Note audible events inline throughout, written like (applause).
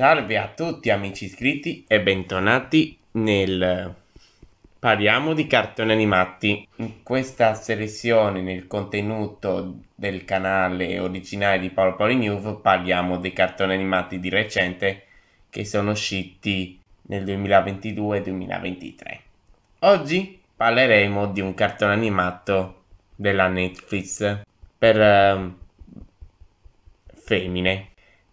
Salve a tutti amici iscritti e bentornati nel Parliamo di cartoni animati. In questa selezione nel contenuto del canale originale di Paolo Paoli News parliamo dei cartoni animati di recente che sono usciti nel 2022-2023. Oggi parleremo di un cartone animato della Netflix per um, femmine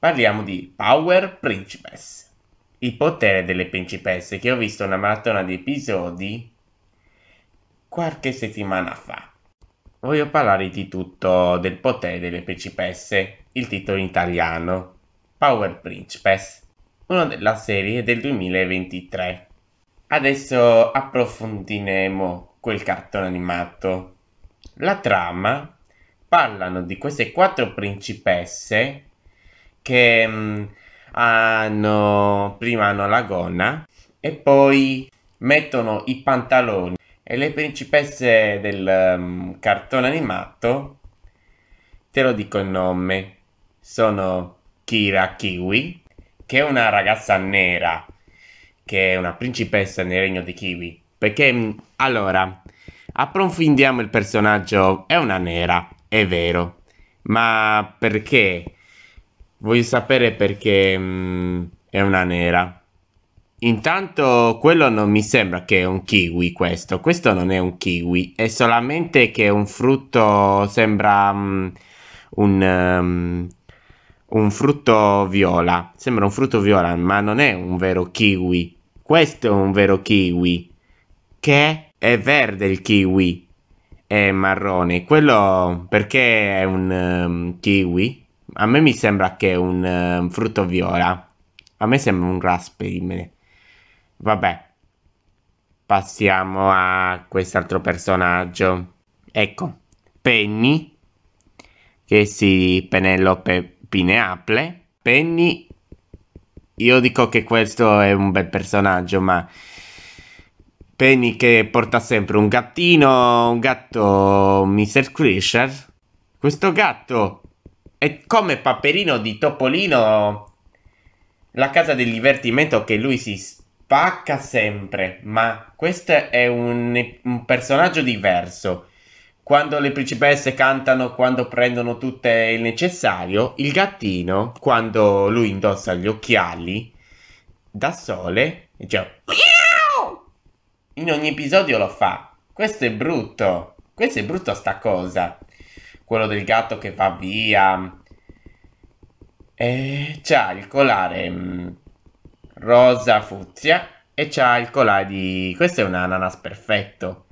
Parliamo di Power Princess. Il potere delle principesse che ho visto una maratona di episodi qualche settimana fa. Voglio parlare di tutto del potere delle principesse, il titolo in italiano, Power Princess, una della serie del 2023. Adesso approfondiremo quel cartone animato. La trama parlano di queste quattro principesse che mh, mm, hanno, prima hanno la gonna e poi mettono i pantaloni e le principesse del um, cartone animato te lo dico il nome sono Kira Kiwi che è una ragazza nera che è una principessa nel regno di Kiwi perché mh, mm, allora approfondiamo il personaggio è una nera è vero ma perché voglio sapere perché mh, mm, è una nera. Intanto quello non mi sembra che è un kiwi questo, questo non è un kiwi, è solamente che è un frutto, sembra um, un, um, un, frutto viola, sembra un frutto viola, ma non è un vero kiwi. Questo è un vero kiwi, che è verde il kiwi, è marrone, quello perché è un um, kiwi? A me mi sembra che è un, uh, frutto viola. A me sembra un raspberry. Vabbè. Passiamo a quest'altro personaggio. Ecco, Penny, che si Penelope Pineapple. Penny, io dico che questo è un bel personaggio, ma Penny che porta sempre un gattino, un gatto Mr. Crusher. Questo gatto è come Paperino di Topolino la casa del divertimento che lui si spacca sempre, ma questo è un, un personaggio diverso. Quando le principesse cantano, quando prendono tutto il necessario, il gattino, quando lui indossa gli occhiali da sole, dice cioè, in ogni episodio lo fa. Questo è brutto. Questo è brutto sta cosa quello del gatto che va via. E c'ha il collare mh, mm, rosa fuzia e c'ha il collare di... Questo è un ananas perfetto.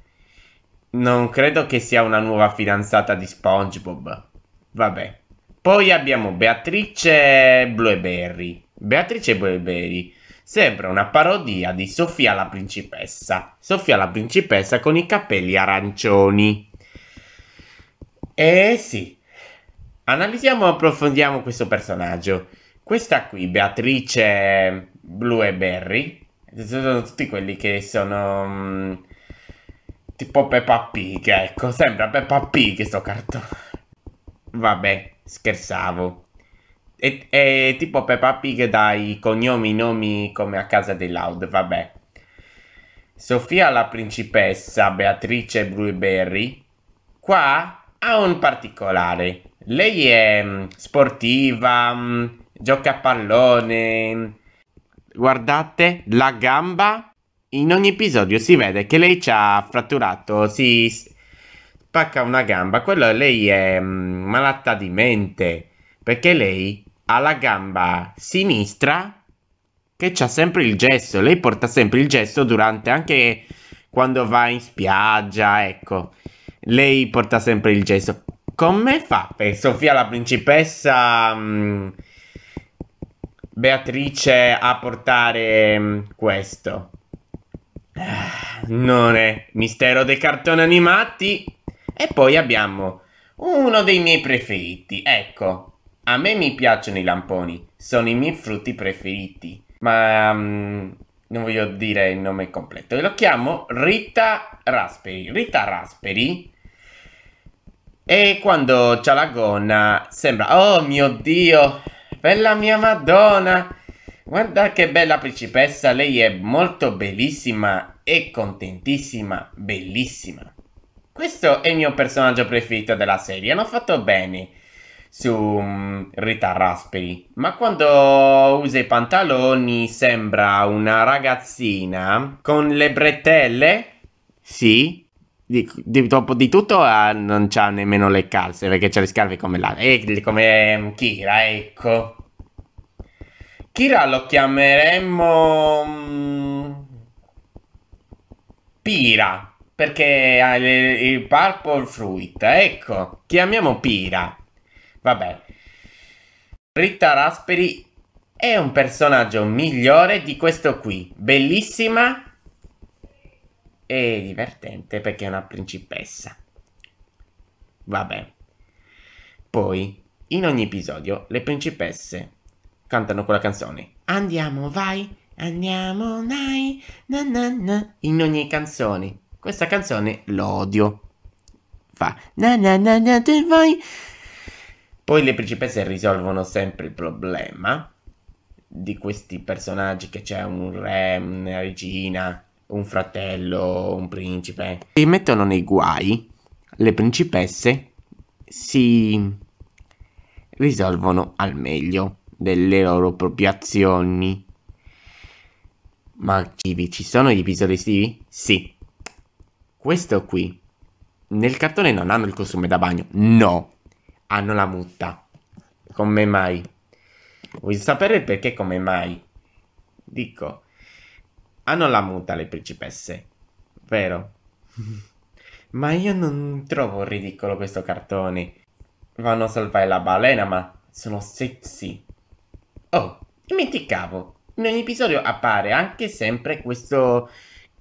Non credo che sia una nuova fidanzata di SpongeBob. Vabbè. Poi abbiamo Beatrice Blueberry. Beatrice Blueberry sembra una parodia di Sofia la principessa. Sofia la principessa con i capelli arancioni. Eh sì. Analizziamo e approfondiamo questo personaggio. Questa qui, Beatrice ehm, Blueberry, sono tutti quelli che sono mm, tipo Peppa Pig, ecco, sembra Peppa Pig sto cartone. Vabbè, scherzavo. È, è, tipo Peppa Pig dai cognomi, nomi come a casa dei Loud, vabbè. Sofia la principessa, Beatrice Blueberry. Qua ha un particolare. Lei è mm, sportiva, mm, gioca a pallone. Guardate la gamba. In ogni episodio si vede che lei ci ha fratturato, si spacca una gamba. Quello lei è mm, malata di mente perché lei ha la gamba sinistra che c'ha sempre il gesso. Lei porta sempre il gesso durante anche quando va in spiaggia, ecco lei porta sempre il gesso. Come fa per Sofia la principessa mm, Beatrice a portare mm, questo? Ah, non è mistero dei cartoni animati. E poi abbiamo uno dei miei preferiti. Ecco, a me mi piacciono i lamponi, sono i miei frutti preferiti. Ma um, non voglio dire il nome completo. Lo chiamo Rita Rasperi. Rita Rasperi e quando c'ha la gonna sembra, oh mio Dio, bella mia Madonna, guarda che bella principessa, lei è molto bellissima e contentissima, bellissima. Questo è il mio personaggio preferito della serie, hanno fatto bene su mm, Rita Rasperi, ma quando usa i pantaloni sembra una ragazzina con le bretelle, sì, di, di, dopo di tutto uh, non c'ha nemmeno le calze perché c'ha le scarpe come, la, eh, come mm, Kira, ecco. Kira lo chiameremmo mm, Pira perché ha le, il purple fruit, ecco, chiamiamo Pira. Vabbè. Rita Rasperi è un personaggio migliore di questo qui, bellissima e divertente perché è una principessa. Vabbè. Poi, in ogni episodio, le principesse cantano quella canzone. Andiamo, vai, andiamo, dai, na, na, na. In ogni canzone. Questa canzone l'odio. Fa na na na na te vai. Poi le principesse risolvono sempre il problema di questi personaggi che c'è un re, una regina, un fratello, un principe. Si mettono nei guai, le principesse si risolvono al meglio delle loro proprie azioni. Ma Kiwi, ci sono gli episodi estivi? Sì. Questo qui. Nel cartone non hanno il costume da bagno. No. Hanno la mutta. Come mai? Vuoi sapere perché come mai? Dico, hanno ah, la muta le principesse, vero? (laughs) ma io non trovo ridicolo questo cartone. Vanno a salvare la balena, ma sono sexy. Oh, dimenticavo. In ogni episodio appare anche sempre questo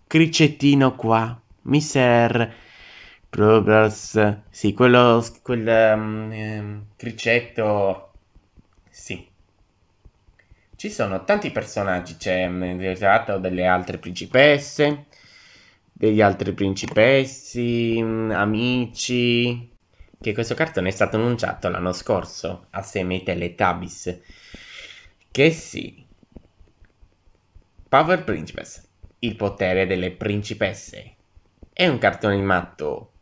cricettino qua. Mister Probers. Sì, quello... quel... Um, cricetto... Sì. Ci sono tanti personaggi, c'è il ritratto delle altre principesse, degli altri principessi, mm, amici, che questo cartone è stato annunciato l'anno scorso assieme ai Teletubbies. Che sì. Power Princess, il potere delle principesse. È un cartone animato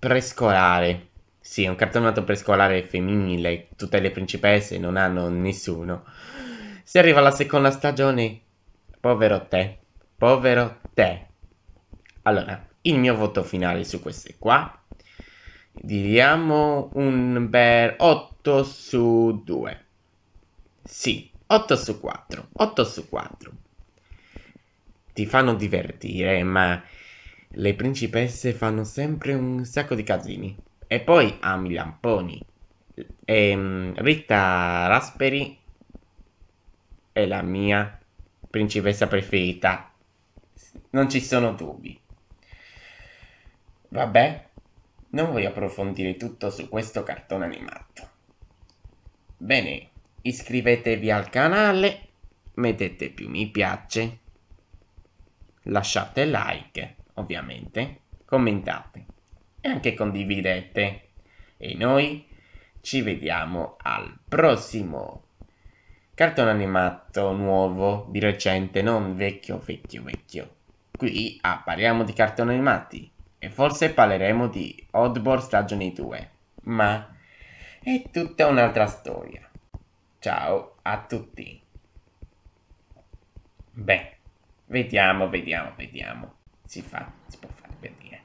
prescolare. Sì, è un cartone animato prescolare femminile. Tutte le principesse non hanno nessuno. Se arriva la seconda stagione, povero te, povero te. Allora, il mio voto finale su queste qua, diriamo un bel 8 su 2. Sì, 8 su 4, 8 su 4. Ti fanno divertire, ma le principesse fanno sempre un sacco di casini. E poi ami Lamponi. E, ehm, Rita Rasperi è la mia principessa preferita. Non ci sono dubbi. Vabbè, non voglio approfondire tutto su questo cartone animato. Bene, iscrivetevi al canale, mettete più mi piace, lasciate like, ovviamente, commentate e anche condividete. E noi ci vediamo al prossimo Cartone animato nuovo di recente, non vecchio, vecchio, vecchio. Qui ah, parliamo di cartoni animati e forse parleremo di Oddball stagioni 2, ma è tutta un'altra storia. Ciao a tutti. Beh, vediamo, vediamo, vediamo. Si fa, si può fare per dire.